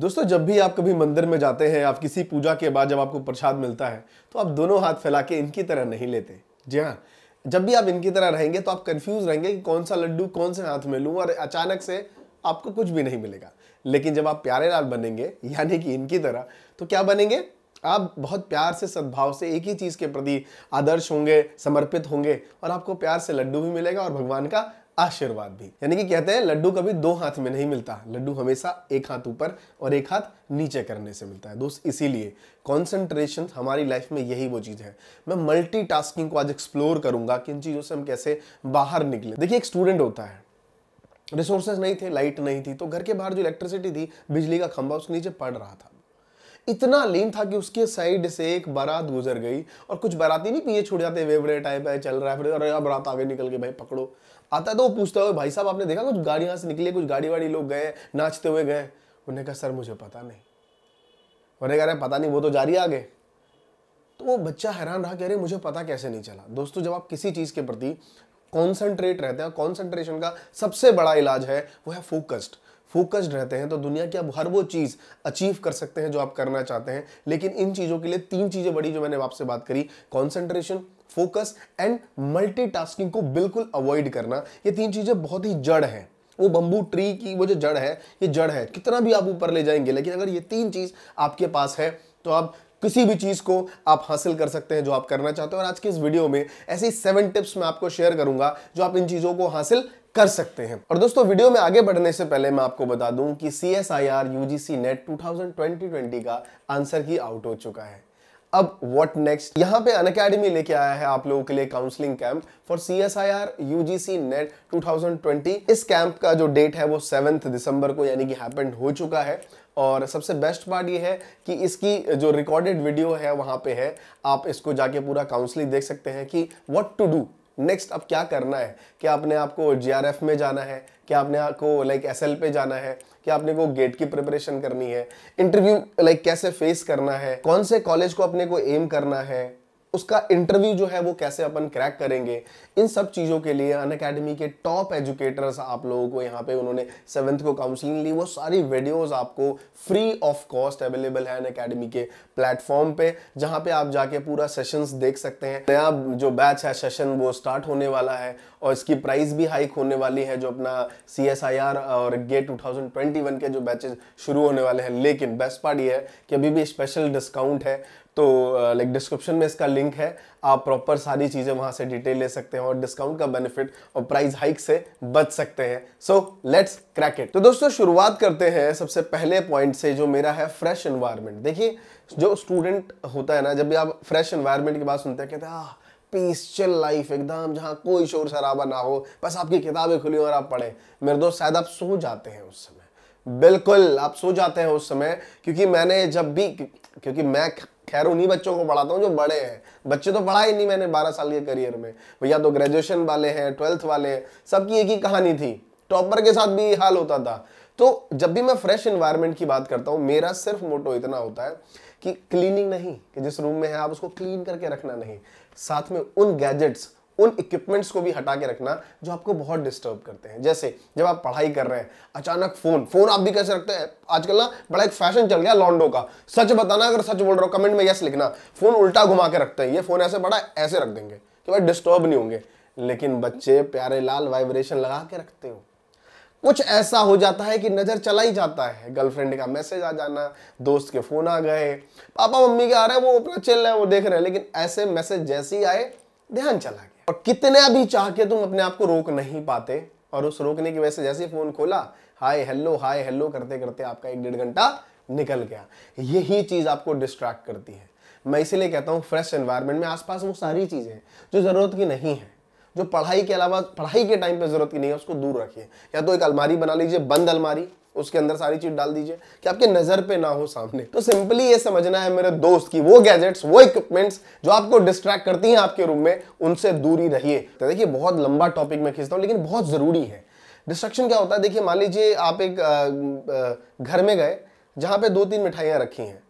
दोस्तों जब भी आप कभी मंदिर में जाते हैं आप किसी पूजा के बाद जब आपको प्रसाद मिलता है तो आप दोनों हाथ फैला के इनकी तरह नहीं लेते जी हाँ जब भी आप इनकी तरह रहेंगे तो आप कंफ्यूज रहेंगे कि कौन सा लड्डू कौन से हाथ में लूँ और अचानक से आपको कुछ भी नहीं मिलेगा लेकिन जब आप प्यारे लाल बनेंगे यानी कि इनकी तरह तो क्या बनेंगे आप बहुत प्यार से सद्भाव से एक ही चीज़ के प्रति आदर्श होंगे समर्पित होंगे और आपको प्यार से लड्डू भी मिलेगा और भगवान का आशीर्वाद भी यानी कि कहते हैं लड्डू कभी दो हाथ में नहीं मिलता लड्डू हमेशा एक हाथ ऊपर और एक हाथ नीचे करने से मिलता है दोस्त इसीलिए कॉन्सेंट्रेशन हमारी लाइफ में यही वो चीज़ है मैं मल्टी को आज एक्सप्लोर करूंगा कि इन चीज़ों से हम कैसे बाहर निकले देखिए एक स्टूडेंट होता है रिसोर्सेज नहीं थे लाइट नहीं थी तो घर के बाहर जो इलेक्ट्रिसिटी थी बिजली का खंभा उसके नीचे पड़ रहा था इतना लीन था कि उसके साइड से एक बारात गुजर गई और कुछ बाराती नहीं पीए छुड़ जाते वेवरे टाइप है चल रहा है फिर अरे बारात आगे निकल के भाई पकड़ो आता तो वो पूछता है भाई साहब आपने देखा कुछ गाड़ी से निकले कुछ गाड़ी वाड़ी लोग गए नाचते हुए गए उन्होंने कहा सर मुझे पता नहीं उन्हें कह रहे पता नहीं वो तो जारी आ गए तो वो बच्चा हैरान रहा कह रहे मुझे पता कैसे नहीं चला दोस्तों जब आप किसी चीज़ के प्रति कॉन्सेंट्रेट रहते हैं कॉन्सेंट्रेशन का सबसे बड़ा इलाज है वो है फोकस्ड फोकस्ड रहते हैं तो दुनिया की आप हर वो चीज़ अचीव कर सकते हैं जो आप करना चाहते हैं लेकिन इन चीज़ों के लिए तीन चीज़ें बड़ी जो मैंने आपसे बात करी कॉन्सेंट्रेशन फोकस एंड मल्टीटास्किंग को बिल्कुल अवॉइड करना ये तीन चीज़ें बहुत ही जड़ हैं वो बंबू ट्री की वो जो जड़ है ये जड़ है कितना भी आप ऊपर ले जाएंगे लेकिन अगर ये तीन चीज़ आपके पास है तो आप किसी भी चीज़ को आप हासिल कर सकते हैं जो आप करना चाहते हो और आज की इस वीडियो में ऐसी सेवन टिप्स मैं आपको शेयर करूंगा जो आप इन चीज़ों को हासिल कर सकते हैं और दोस्तों वीडियो में आगे बढ़ने से पहले मैं आपको बता दूं कि C S I R U G C NET two thousand twenty twenty का आंसर की आउट हो चुका है अब व्हाट नेक्स्ट यहाँ पे अन अकेडमी लेके आया है आप लोगों के लिए counselling camp for C S I R U G C NET two thousand twenty इस कैंप का जो डेट है वो सेवेंथ दिसंबर को यानी कि हैपन हो चुका है और सबसे बेस्ट पार्ट ये है कि इसकी जो रिकॉर्डेड वीडियो है वहाँ पे है आप इसको जाके पूरा काउंसलिंग देख सकते हैं कि व्हाट टू डू नेक्स्ट अब क्या करना है कि आपने आपको जे में जाना है कि आपने आपको लाइक एस पे जाना है कि आपने को गेट की प्रिपरेशन करनी है इंटरव्यू लाइक कैसे फेस करना है कौन से कॉलेज को अपने को एम करना है उसका इंटरव्यू जो है वो कैसे अपन क्रैक करेंगे इन सब चीज़ों के लिए अन अकेडमी के टॉप एजुकेटर्स आप लोगों को यहाँ पे उन्होंने सेवन्थ को काउंसलिंग ली वो सारी वीडियोस आपको फ्री ऑफ कॉस्ट अवेलेबल है अन अकेडमी के प्लेटफॉर्म पे जहाँ पे आप जाके पूरा सेशंस देख सकते हैं नया जो बैच है सेशन वो स्टार्ट होने वाला है और इसकी प्राइस भी हाइक होने वाली है जो अपना सी और गेट टू के जो बैचेज शुरू होने वाले हैं लेकिन बेस्ट पार्ट ये है कि अभी भी स्पेशल डिस्काउंट है तो लाइक डिस्क्रिप्शन में इसका लिंक है आप प्रॉपर सारी चीज़ें वहां से डिटेल ले सकते हैं और डिस्काउंट का बेनिफिट और प्राइस हाइक से बच सकते हैं सो लेट्स क्रैक इट तो दोस्तों शुरुआत करते हैं सबसे पहले पॉइंट से जो मेरा है फ्रेश इन्वायरमेंट देखिए जो स्टूडेंट होता है ना जब भी आप फ्रेश इन्वायरमेंट की बात सुनते हैं कहते हैं पीस चिल लाइफ एकदम जहाँ कोई शोर शराबा ना हो बस आपकी किताबें खुली और आप पढ़े मेरे दोस्त शायद आप सो जाते हैं उस समय बिल्कुल आप सो जाते हैं उस समय क्योंकि मैंने जब भी क्योंकि मैं खैर उन्हीं बच्चों को पढ़ाता हूँ जो बड़े हैं बच्चे तो पढ़ा ही नहीं मैंने बारह साल के करियर में भैया तो ग्रेजुएशन वाले हैं ट्वेल्थ वाले हैं सबकी एक ही कहानी थी टॉपर के साथ भी हाल होता था तो जब भी मैं फ्रेश इन्वायरमेंट की बात करता हूँ मेरा सिर्फ मोटो इतना होता है कि क्लीनिंग नहीं कि जिस रूम में है आप उसको क्लीन करके रखना नहीं साथ में उन गैजेट्स उन इक्विपमेंट्स को भी हटा के रखना जो आपको बहुत डिस्टर्ब करते हैं जैसे जब आप पढ़ाई कर रहे हैं अचानक फोन फोन आप भी कैसे रखते हैं आजकल ना बड़ा एक फैशन चल गया लॉन्डो का सच बताना अगर सच बोल रहा हूँ कमेंट में यस लिखना फोन उल्टा घुमा के रखते हैं ये फोन ऐसे बड़ा ऐसे रख देंगे कि भाई डिस्टर्ब नहीं होंगे लेकिन बच्चे प्यारे लाल वाइब्रेशन लगा के रखते हो कुछ ऐसा हो जाता है कि नज़र चला ही जाता है गर्लफ्रेंड का मैसेज आ जाना दोस्त के फ़ोन आ गए पापा मम्मी के आ रहे हैं वो अपना चिल है वो देख रहे हैं लेकिन ऐसे मैसेज जैसे ही आए ध्यान चला गया और कितने भी चाह के तुम अपने आप को रोक नहीं पाते और उस रोकने की वजह से जैसे फोन खोला हाय हेलो हाय हेलो करते करते आपका एक डेढ़ घंटा निकल गया यही चीज़ आपको डिस्ट्रैक्ट करती है मैं इसीलिए कहता हूँ फ्रेश एनवायरनमेंट में आसपास वो सारी चीज़ें जो ज़रूरत की नहीं है जो पढ़ाई के अलावा पढ़ाई के टाइम पे ज़रूरत की नहीं है उसको दूर रखिए या तो एक अलमारी बना लीजिए बंद अलमारी उसके अंदर सारी चीज डाल दीजिए कि आपके नजर पे ना हो सामने तो सिंपली ये समझना है मेरे दोस्त की वो गैजेट्स वो इक्विपमेंट्स जो आपको डिस्ट्रैक्ट करती हैं आपके रूम में उनसे दूरी रहिए तो देखिए बहुत लंबा टॉपिक में खींचता हूँ लेकिन बहुत जरूरी है डिस्ट्रक्शन क्या होता है देखिए मान लीजिए आप एक आ, घर में गए जहां पर दो तीन मिठाइयां रखी हैं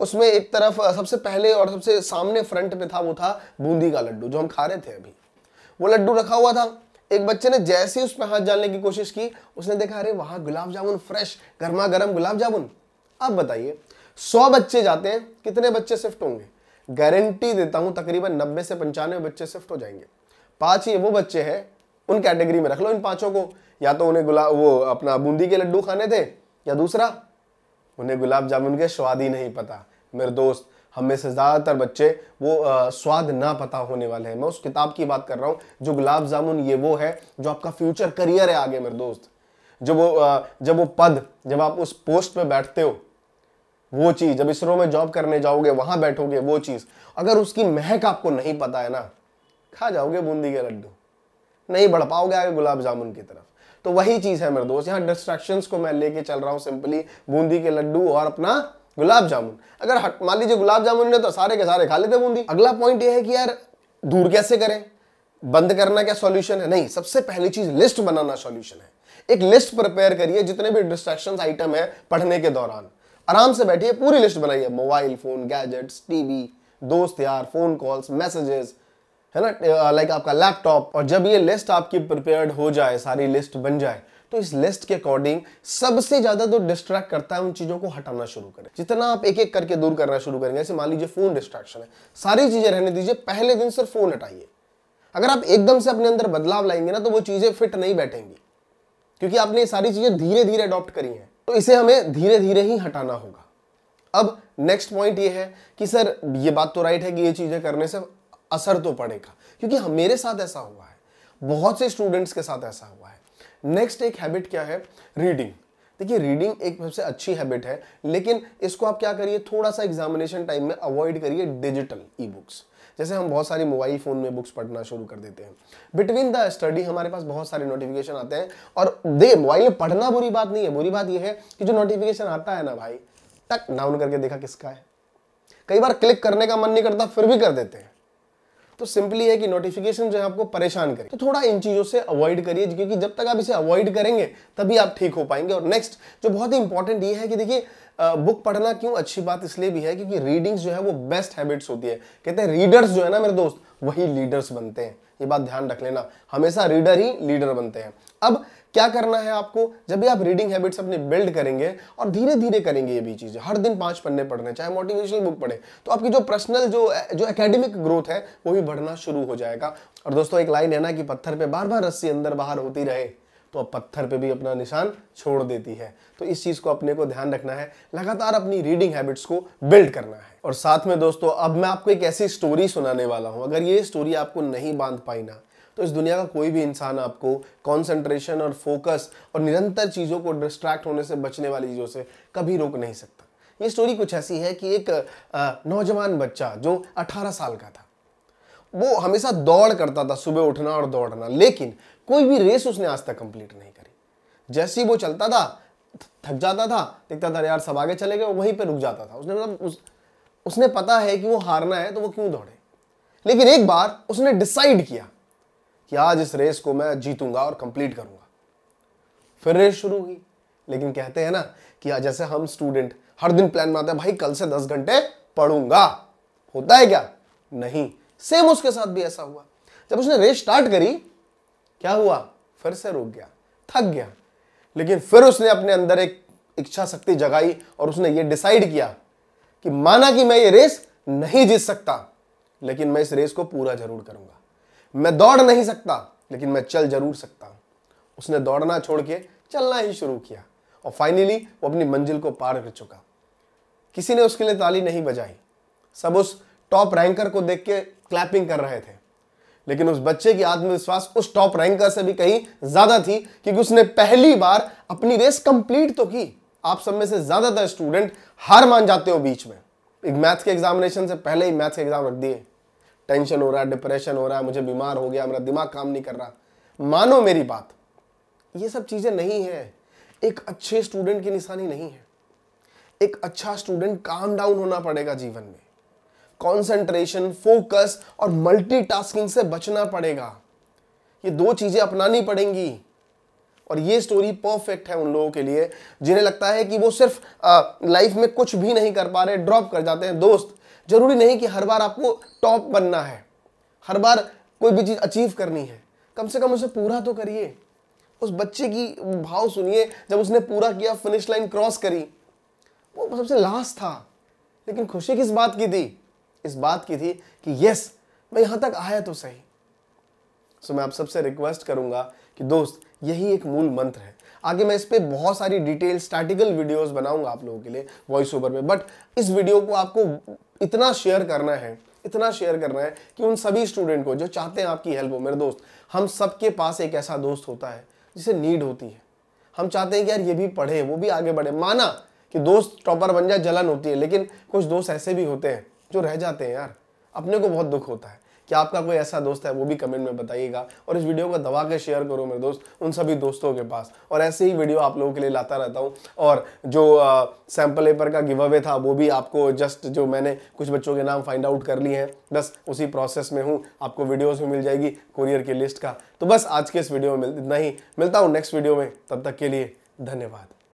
उसमें एक तरफ सबसे पहले और सबसे सामने फ्रंट पे था वो था बूंदी का लड्डू जो हम खा रहे थे अभी वो लड्डू रखा हुआ था एक बच्चे ने जैसे ही उस पर हाथ डालने की कोशिश की उसने देखा अरे वहां गुलाब जामुन फ्रेश गर्मा गर्म गुलाब जामुन अब बताइए सौ बच्चे जाते हैं कितने बच्चे शिफ्ट होंगे गारंटी देता हूं तकरीबन नब्बे से पंचानवे बच्चे शिफ्ट हो जाएंगे पांच ही वो बच्चे हैं उन कैटेगरी में रख लो इन पांचों को या तो उन्हें गुलाब वो अपना बूंदी के लड्डू खाने थे या दूसरा उन्हें गुलाब जामुन के स्वाद ही नहीं पता मेरे दोस्त हम में से ज़्यादातर बच्चे वो आ, स्वाद ना पता होने वाले हैं मैं उस किताब की बात कर रहा हूँ जो गुलाब जामुन ये वो है जो आपका फ्यूचर करियर है आगे मेरे दोस्त जब वो आ, जब वो पद जब आप उस पोस्ट पे बैठते हो वो चीज़ जब इसरो में जॉब करने जाओगे वहाँ बैठोगे वो चीज़ अगर उसकी महक आपको नहीं पता है ना खा जाओगे बूंदी के लड्डू नहीं बढ़ पाओगे आगे गुलाब जामुन की तरफ तो वही चीज़ है मेरे दोस्त यहाँ डिस्ट्रैक्शंस को मैं लेके चल रहा हूँ सिंपली बूंदी के लड्डू और अपना गुलाब जामुन अगर मान लीजिए गुलाब जामुन ने तो सारे के सारे खा लेते बूंदी अगला पॉइंट ये है कि यार दूर कैसे करें बंद करना क्या सॉल्यूशन है नहीं सबसे पहली चीज लिस्ट बनाना सॉल्यूशन है एक लिस्ट प्रिपेयर करिए जितने भी डिस्ट्रैक्शंस आइटम है पढ़ने के दौरान आराम से बैठिए पूरी लिस्ट बनाइए मोबाइल फोन गैजेट्स टीवी दोस्त यार फोन कॉल्स मैसेजेस है ना लाइक आपका लैपटॉप और जब ये लिस्ट आपकी प्रिपेयर्ड हो जाए सारी लिस्ट बन जाए तो इस लिस्ट के अकॉर्डिंग सबसे ज्यादा जो डिस्ट्रैक्ट करता है उन चीजों को हटाना शुरू करें जितना आप एक एक करके दूर करना शुरू करेंगे ऐसे मान लीजिए फोन डिस्ट्रैक्शन है सारी चीजें रहने दीजिए पहले दिन सिर्फ फोन हटाइए अगर आप एकदम से अपने अंदर बदलाव लाएंगे ना तो वो चीजें फिट नहीं बैठेंगी क्योंकि आपने ये सारी चीजें धीरे धीरे अडॉप्ट करी हैं तो इसे हमें धीरे धीरे ही हटाना होगा अब नेक्स्ट पॉइंट ये है कि सर ये बात तो राइट है कि ये चीजें करने से असर तो पड़ेगा क्योंकि मेरे साथ ऐसा हुआ है बहुत से स्टूडेंट्स के साथ ऐसा हुआ है नेक्स्ट एक हैबिट क्या है रीडिंग देखिए रीडिंग एक सबसे अच्छी हैबिट है लेकिन इसको आप क्या करिए थोड़ा सा एग्जामिनेशन टाइम में अवॉइड करिए डिजिटल ई बुक्स जैसे हम बहुत सारी मोबाइल फ़ोन में बुक्स पढ़ना शुरू कर देते हैं बिटवीन द स्टडी हमारे पास बहुत सारे नोटिफिकेशन आते हैं और दे मोबाइल में पढ़ना बुरी बात नहीं है बुरी बात यह है कि जो नोटिफिकेशन आता है ना भाई टक डाउन करके देखा किसका है कई बार क्लिक करने का मन नहीं करता फिर भी कर देते हैं तो सिंपली है कि नोटिफिकेशन जो है आपको परेशान करे तो थोड़ा इन चीज़ों से अवॉइड करिए क्योंकि जब तक आप इसे अवॉइड करेंगे तभी आप ठीक हो पाएंगे और नेक्स्ट जो बहुत ही इंपॉर्टेंट ये है कि देखिए बुक पढ़ना क्यों अच्छी बात इसलिए भी है क्योंकि रीडिंग्स जो है वो बेस्ट हैबिट्स होती है कहते हैं रीडर्स जो है ना मेरे दोस्त वही लीडर्स बनते हैं ये बात ध्यान रख लेना हमेशा रीडर ही लीडर बनते हैं अब क्या करना है आपको जब भी आप रीडिंग हैबिट्स अपने बिल्ड करेंगे और धीरे धीरे करेंगे ये भी चीज़ें हर दिन पाँच पन्ने पढ़ने चाहे मोटिवेशनल बुक पढ़े तो आपकी जो पर्सनल जो जो एकेडमिक ग्रोथ है वो भी बढ़ना शुरू हो जाएगा और दोस्तों एक लाइन है ना कि पत्थर पर बार बार रस्सी अंदर बाहर होती रहे तो अब पत्थर पे भी अपना निशान छोड़ देती है तो इस चीज़ को अपने को ध्यान रखना है लगातार अपनी रीडिंग हैबिट्स को बिल्ड करना है और साथ में दोस्तों अब मैं आपको एक ऐसी स्टोरी सुनाने वाला हूं अगर ये स्टोरी आपको नहीं बांध पाई ना तो इस दुनिया का कोई भी इंसान आपको कॉन्सेंट्रेशन और फोकस और निरंतर चीज़ों को डिस्ट्रैक्ट होने से बचने वाली चीज़ों से कभी रोक नहीं सकता ये स्टोरी कुछ ऐसी है कि एक नौजवान बच्चा जो 18 साल का था वो हमेशा दौड़ करता था सुबह उठना और दौड़ना लेकिन कोई भी रेस उसने आज तक कंप्लीट नहीं करी जैसे ही वो चलता था थक जाता था देखता था यार सब आगे चले गए वहीं पर रुक जाता था उसने मतलब उस, उसने पता है कि वो हारना है तो वो क्यों दौड़े लेकिन एक बार उसने डिसाइड किया कि आज इस रेस को मैं जीतूंगा और कंप्लीट करूंगा फिर रेस शुरू हुई लेकिन कहते हैं ना कि जैसे हम स्टूडेंट हर दिन प्लान बनाते हैं भाई कल से दस घंटे पढ़ूंगा होता है क्या नहीं सेम उसके साथ भी ऐसा हुआ जब उसने रेस स्टार्ट करी क्या हुआ फिर से रुक गया थक गया लेकिन फिर उसने अपने अंदर एक इच्छा शक्ति जगाई और उसने ये डिसाइड किया कि माना कि मैं ये रेस नहीं जीत सकता लेकिन मैं इस रेस को पूरा जरूर करूंगा मैं दौड़ नहीं सकता लेकिन मैं चल जरूर सकता हूं उसने दौड़ना छोड़ के चलना ही शुरू किया और फाइनली वो अपनी मंजिल को पार कर चुका किसी ने उसके लिए ताली नहीं बजाई सब उस टॉप रैंकर को देख के क्लैपिंग कर रहे थे लेकिन उस बच्चे की आत्मविश्वास उस टॉप रैंकर से भी कहीं ज्यादा थी क्योंकि उसने पहली बार अपनी रेस कंप्लीट तो की आप सब में से ज्यादातर स्टूडेंट हार मान जाते हो बीच में एक मैथ के एग्जामिनेशन से पहले ही मैथ्स के एग्जाम रख दिए टेंशन हो रहा है डिप्रेशन हो रहा है मुझे बीमार हो गया मेरा दिमाग काम नहीं कर रहा मानो मेरी बात ये सब चीज़ें नहीं है एक अच्छे स्टूडेंट की निशानी नहीं है एक अच्छा स्टूडेंट काम डाउन होना पड़ेगा जीवन में कंसंट्रेशन फोकस और मल्टीटास्किंग से बचना पड़ेगा ये दो चीज़ें अपनानी पड़ेंगी और ये स्टोरी परफेक्ट है उन लोगों के लिए जिन्हें लगता है कि वो सिर्फ लाइफ में कुछ भी नहीं कर पा रहे ड्रॉप कर जाते हैं दोस्त जरूरी नहीं कि हर बार आपको टॉप बनना है हर बार कोई भी चीज़ अचीव करनी है कम से कम उसे पूरा तो करिए उस बच्चे की भाव सुनिए जब उसने पूरा किया फिनिश लाइन क्रॉस करी वो सबसे लास्ट था लेकिन खुशी किस बात की थी इस बात की थी कि यस मैं यहां तक आया तो सही सो मैं आप सबसे रिक्वेस्ट करूंगा कि दोस्त यही एक मूल मंत्र है आगे मैं इस पर बहुत सारी डिटेल स्टैटिकल वीडियोस बनाऊंगा आप लोगों के लिए वॉइस ओवर में बट इस वीडियो को आपको इतना शेयर करना है इतना शेयर करना है कि उन सभी स्टूडेंट को जो चाहते हैं आपकी हेल्प हो मेरे दोस्त हम सबके पास एक ऐसा दोस्त होता है जिसे नीड होती है हम चाहते हैं कि यार ये भी पढ़े वो भी आगे बढ़े माना कि दोस्त टॉपर बन जाए जलन होती है लेकिन कुछ दोस्त ऐसे भी होते हैं जो रह जाते हैं यार अपने को बहुत दुख होता है क्या आपका कोई ऐसा दोस्त है वो भी कमेंट में बताइएगा और इस वीडियो को दबा के शेयर करो मेरे दोस्त उन सभी दोस्तों के पास और ऐसे ही वीडियो आप लोगों के लिए लाता रहता हूँ और जो सैम्पल पेपर का गिव अवे था वो भी आपको जस्ट जो मैंने कुछ बच्चों के नाम फाइंड आउट कर लिए हैं बस उसी प्रोसेस में हूँ आपको वीडियोज़ में मिल जाएगी कुरियर की लिस्ट का तो बस आज के इस वीडियो में इतना ही मिलता हूँ नेक्स्ट वीडियो में तब तक के लिए धन्यवाद